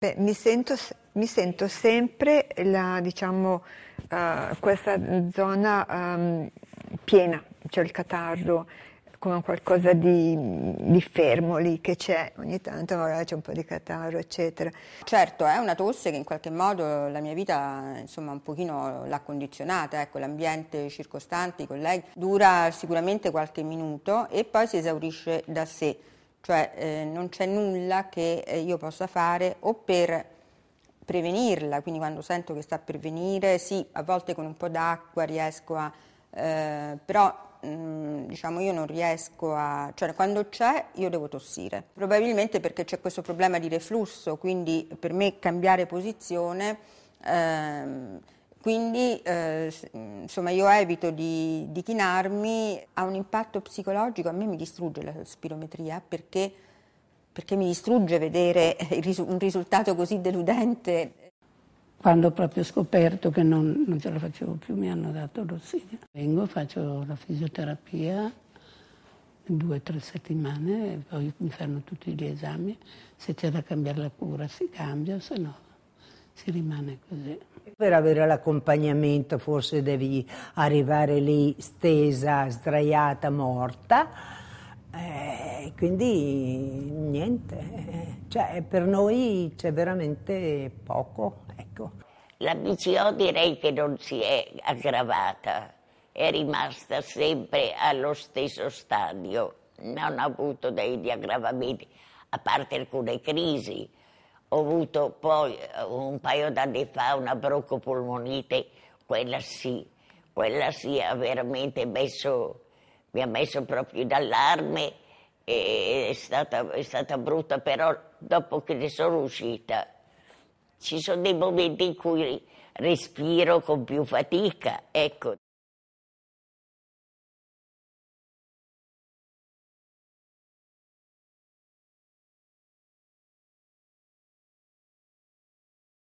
Beh, mi, sento, mi sento, sempre la, diciamo, uh, questa zona um, piena, cioè il catarro come qualcosa di, di, fermo lì che c'è, ogni tanto magari c'è un po' di catarro eccetera. Certo, è una tosse che in qualche modo la mia vita insomma un pochino l'ha condizionata, ecco, l'ambiente circostante, i colleghi, dura sicuramente qualche minuto e poi si esaurisce da sé cioè eh, non c'è nulla che eh, io possa fare o per prevenirla, quindi quando sento che sta per venire, sì, a volte con un po' d'acqua riesco a, eh, però mh, mm, diciamo io non riesco a, cioè quando c'è io devo tossire, probabilmente perché c'è questo problema di reflusso, quindi per me cambiare posizione... Ehm, quindi eh, mm, insomma io evito di, di, chinarmi, ha un impatto psicologico, a me mi distrugge la spirometria perché, perché mi distrugge vedere eh, ris- un risultato così deludente. Quando ho proprio scoperto che non, non ce la facevo più mi hanno dato l'ossigeno. Vengo, faccio la fisioterapia due o tre settimane, poi mi fanno tutti gli esami, se c'è da cambiare la cura si cambia, se no si rimane così. Per avere l'accompagnamento forse devi arrivare lì stesa, sdraiata, morta. Eh, quindi niente, eh. cioè, per noi c'è veramente poco. Ecco. La BCO direi che non si è aggravata, è rimasta sempre allo stesso stadio, non ha avuto degli aggravamenti, a parte alcune crisi ho avuto poi eh, un paio d'anni fa una broncopolmonite, quella sì, quella sì ha veramente messo, mi ha messo proprio in allarme è stata, è stata brutta, però dopo che ne sono uscita ci sono dei momenti in cui respiro con più fatica, ecco.